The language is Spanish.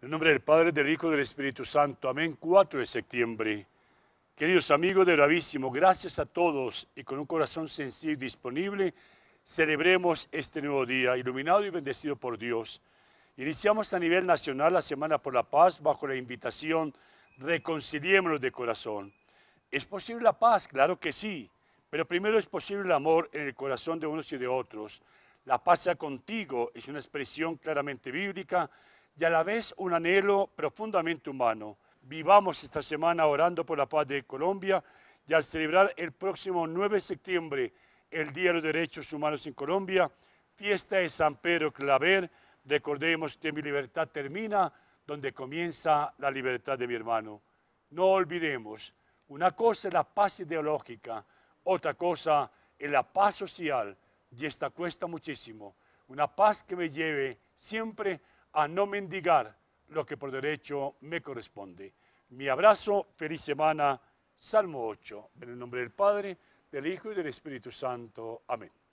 En el nombre del Padre, del Hijo y del Espíritu Santo. Amén. 4 de septiembre. Queridos amigos de Bravísimo, gracias a todos y con un corazón sencillo y disponible, celebremos este nuevo día, iluminado y bendecido por Dios. Iniciamos a nivel nacional la Semana por la Paz bajo la invitación Reconciliémonos de corazón. ¿Es posible la paz? Claro que sí, pero primero es posible el amor en el corazón de unos y de otros. La paz sea contigo es una expresión claramente bíblica y a la vez un anhelo profundamente humano. Vivamos esta semana orando por la paz de Colombia y al celebrar el próximo 9 de septiembre el Día de los Derechos Humanos en Colombia, fiesta de San Pedro Claver, recordemos que mi libertad termina donde comienza la libertad de mi hermano. No olvidemos, una cosa es la paz ideológica, otra cosa es la paz social, y esta cuesta muchísimo. Una paz que me lleve siempre a no mendigar lo que por derecho me corresponde. Mi abrazo, feliz semana, Salmo 8, en el nombre del Padre, del Hijo y del Espíritu Santo. Amén.